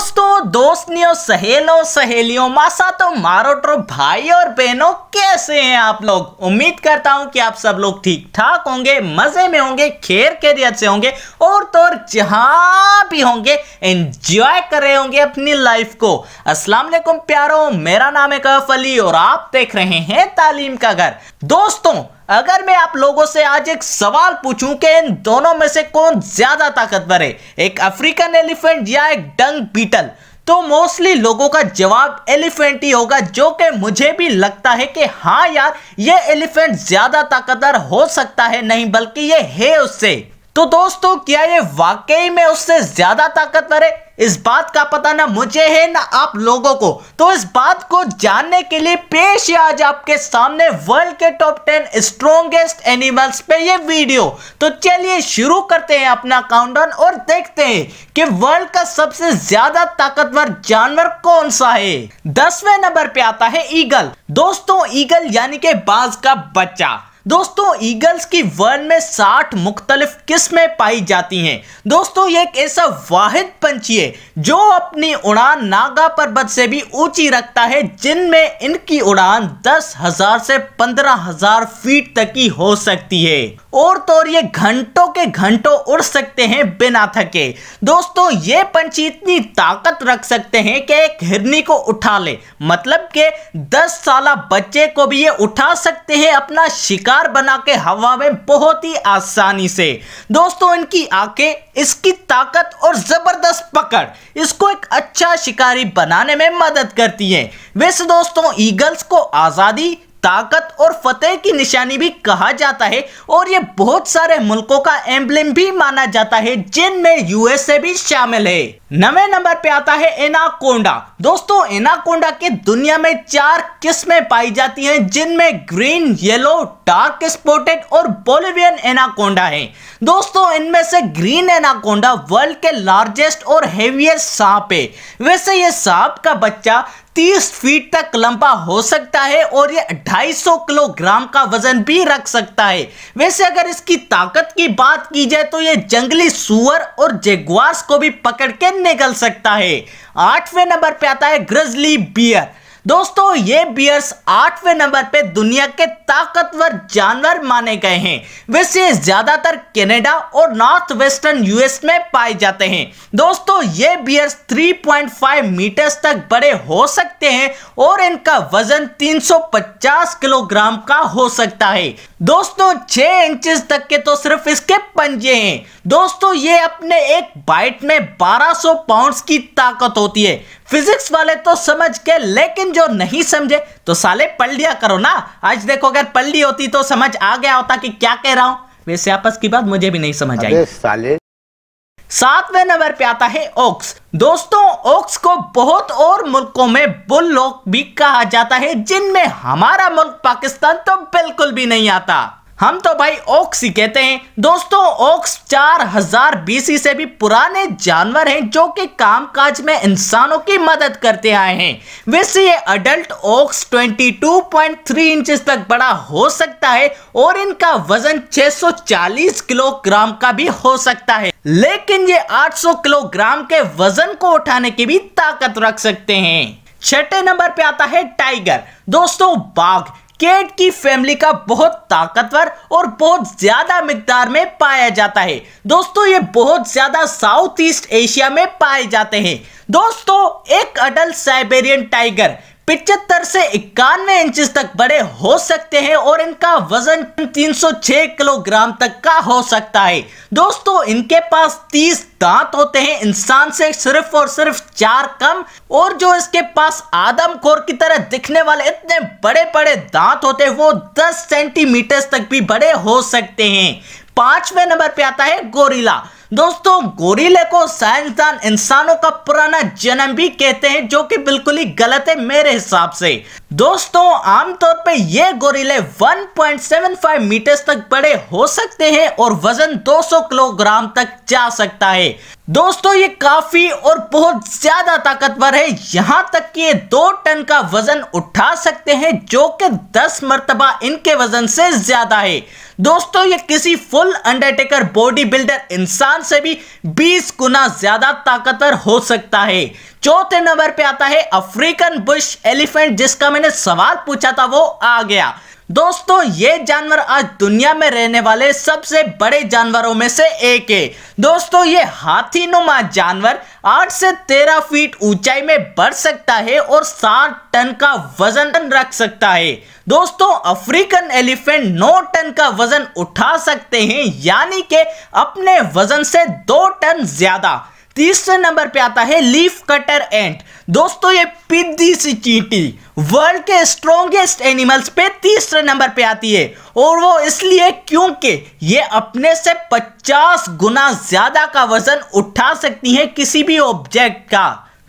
दोस्तों दोस्तियों सहेलों सहेलियों मासा तो ट्रो भाई और बहनों कैसे हैं आप लोग उम्मीद करता हूं कि आप सब लोग ठीक ठाक होंगे मजे में होंगे खेर के से होंगे और तो जहां भी होंगे एंजॉय कर रहे होंगे अपनी लाइफ को अस्सलाम वालेकुम प्यारों मेरा नाम है कैफ अली और आप देख रहे हैं तालीम का घर दोस्तों अगर मैं आप लोगों से आज एक सवाल पूछूं कि इन दोनों में से कौन ज्यादा ताकतवर है एक अफ्रीकन एलिफेंट या एक डंग बीटल तो मोस्टली लोगों का जवाब एलिफेंट ही होगा जो कि मुझे भी लगता है कि हाँ यार ये एलिफेंट ज्यादा ताकतवर हो सकता है नहीं बल्कि ये है उससे तो दोस्तों क्या ये वाकई में उससे ज्यादा ताकतवर है इस बात का पता ना मुझे है ना आप लोगों को तो इस बात को जानने के लिए पेश है आज आपके सामने वर्ल्ड के टॉप टेन स्ट्रोंगेस्ट एनिमल्स पे ये वीडियो तो चलिए शुरू करते हैं अपना काउंटडाउन और देखते हैं कि वर्ल्ड का सबसे ज्यादा ताकतवर जानवर कौन सा है दसवें नंबर पे आता है ईगल दोस्तों ईगल यानी के बाज का बच्चा दोस्तों ईगल्स की वन में साठ मुख्तलिफ किस्में पाई जाती हैं दोस्तों ये एक ऐसा वाहिद पंछी है जो अपनी उड़ान नागा पर्वत से भी ऊंची रखता है जिनमें इनकी उड़ान दस हजार से पंद्रह हजार फीट तक की हो सकती है और तो और ये घंटों के घंटों उड़ सकते हैं बिना थके दोस्तों ये पंछी इतनी ताकत रख सकते हैं कि एक हिरनी को उठा ले मतलब के 10 साल बच्चे को भी ये उठा सकते हैं अपना शिकार बना के हवा में बहुत ही आसानी से दोस्तों इनकी आंखें इसकी ताकत और ज़बरदस्त पकड़ इसको एक अच्छा शिकारी बनाने में मदद करती है वैसे दोस्तों ईगल्स को आज़ादी ताकत और फतेह की निशानी भी कहा जाता है और ये बहुत सारे मुल्कों का एम्बलम भी माना जाता है जिनमें यूएसए भी शामिल है नवे नंबर पे आता है एनाकोंडा दोस्तों एनाकोंडा के दुनिया में चार किस्में पाई जाती हैं जिनमें ग्रीन येलो डार्क स्पॉटेड और बोलिवियन एनाकोंडा है दोस्तों इनमें से ग्रीन एनाकोंडा वर्ल्ड के लार्जेस्ट और हेविएस्ट सांप है वैसे ये सांप का बच्चा तीस फीट तक लंबा हो सकता है और ये 250 किलोग्राम का वजन भी रख सकता है वैसे अगर इसकी ताकत की बात की जाए तो ये जंगली सुअर और जेगुआर्स को भी पकड़ के निकल सकता है आठवें नंबर पे आता है ग्रजली बियर दोस्तों ये बियर्स आठवें नंबर पे दुनिया के ताकतवर जानवर माने गए हैं वैसे ज्यादातर कनाडा और नॉर्थ वेस्टर्न यूएस में पाए जाते हैं दोस्तों ये बियर्स 3.5 मीटर्स तक बड़े हो सकते हैं और इनका वजन 350 किलोग्राम का हो सकता है दोस्तों 6 इंचेस तक के तो सिर्फ इसके पंजे हैं दोस्तों ये अपने एक बाइट में बारह पाउंड की ताकत होती है फिजिक्स वाले तो समझ के लेकिन जो नहीं समझे तो साले पढ़ लिया करो ना आज देखो अगर पढ़ ली होती तो समझ आ गया होता कि क्या कह रहा हूं वैसे आपस की बात मुझे भी नहीं समझ आई साले सातवें नंबर पे आता है ओक्स दोस्तों ओक्स को बहुत और मुल्कों में बुल लोक भी कहा जाता है जिनमें हमारा मुल्क पाकिस्तान तो बिल्कुल भी नहीं आता हम तो भाई ओक्स ही कहते हैं दोस्तों ओक्स 4000 बीसी से भी पुराने जानवर हैं जो कि कामकाज में इंसानों की मदद करते आए हैं वैसे ये अडल्ट ओक्स 22.3 इंचेस तक बड़ा हो सकता है और इनका वजन 640 किलोग्राम का भी हो सकता है लेकिन ये 800 किलोग्राम के वजन को उठाने की भी ताकत रख सकते हैं छठे नंबर पे आता है टाइगर दोस्तों बाघ केट की फैमिली का बहुत ताकतवर और बहुत ज्यादा मिकदार में पाया जाता है दोस्तों ये बहुत ज्यादा साउथ ईस्ट एशिया में पाए जाते हैं दोस्तों एक अटल साइबेरियन टाइगर पिचहत्तर से इक्यानवे इंच तक बड़े हो सकते हैं और इनका वजन 306 किलोग्राम तक का हो सकता है दोस्तों इनके पास 30 दांत होते हैं इंसान से सिर्फ और सिर्फ चार कम और जो इसके पास आदम खोर की तरह दिखने वाले इतने बड़े बड़े दांत होते हैं वो 10 सेंटीमीटर तक भी बड़े हो सकते हैं पांचवें नंबर पे आता है गोरिला दोस्तों गोरीले को साइंसदान इंसानों का पुराना जन्म भी कहते हैं जो कि बिल्कुल ही गलत है मेरे हिसाब से दोस्तों आमतौर पे ये गोरीले 1.75 मीटर तक बड़े हो सकते हैं और वजन 200 किलोग्राम तक जा सकता है दोस्तों ये काफी और बहुत ज्यादा ताकतवर है यहाँ तक कि ये दो टन का वजन उठा सकते हैं जो कि 10 मरतबा इनके वजन से ज्यादा है दोस्तों ये किसी फुल अंडरटेकर बॉडी बिल्डर इंसान जापान से भी 20 गुना ज्यादा ताकतवर हो सकता है चौथे नंबर पे आता है अफ्रीकन बुश एलिफेंट जिसका मैंने सवाल पूछा था वो आ गया दोस्तों ये जानवर आज दुनिया में रहने वाले सबसे बड़े जानवरों में से एक है दोस्तों ये हाथी नुमा जानवर 8 से 13 फीट ऊंचाई में बढ़ सकता है और 60 टन का वजन रख सकता है दोस्तों अफ्रीकन एलिफेंट 9 टन का वजन उठा सकते हैं यानी के अपने वजन से 2 टन ज्यादा तीसरे नंबर पे आता है लीफ कटर एंट दोस्तों ये पिद्दी सी चींटी वर्ल्ड के स्ट्रॉन्गेस्ट एनिमल्स पे तीसरे नंबर पे आती है और वो इसलिए क्योंकि ये अपने से 50 गुना ज्यादा का वजन उठा सकती है किसी भी ऑब्जेक्ट का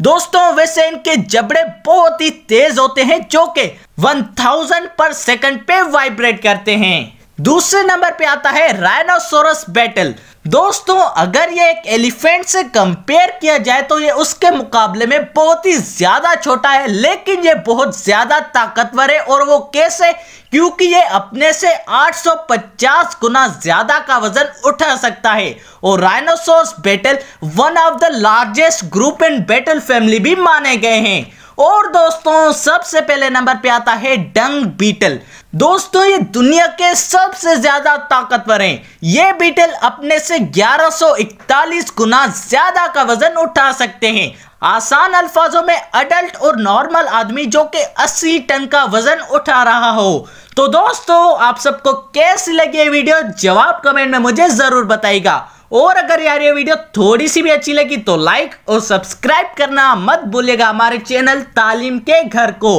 दोस्तों वैसे इनके जबड़े बहुत ही तेज होते हैं जो कि 1000 पर सेकंड पे वाइब्रेट करते हैं दूसरे नंबर पे आता है राइनोसोरस बैटल दोस्तों अगर ये एक एलिफेंट से कंपेयर किया जाए तो ये उसके मुकाबले में बहुत ही ज्यादा छोटा है लेकिन ये बहुत ज्यादा ताकतवर है और वो कैसे क्योंकि ये अपने से 850 गुना ज्यादा का वजन उठा सकता है और rhinoceros battle one of the largest group and battle family भी माने गए हैं और दोस्तों सबसे पहले नंबर पे आता है डंग बीटल दोस्तों ये दुनिया के सबसे ज्यादा ताकतवर हैं ये बीटल अपने से 1141 गुना ज्यादा का वजन उठा सकते हैं आसान अल्फाजों में अडल्ट और नॉर्मल आदमी जो कि 80 टन का वजन उठा रहा हो तो दोस्तों आप सबको कैसी लगी वीडियो जवाब कमेंट में मुझे जरूर बताएगा और अगर यार ये वीडियो थोड़ी सी भी अच्छी लगी तो लाइक और सब्सक्राइब करना मत भूलिएगा हमारे चैनल तालीम के घर को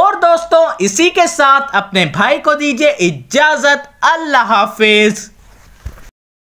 और दोस्तों इसी के साथ अपने भाई को दीजिए इजाजत अल्लाह हाफिज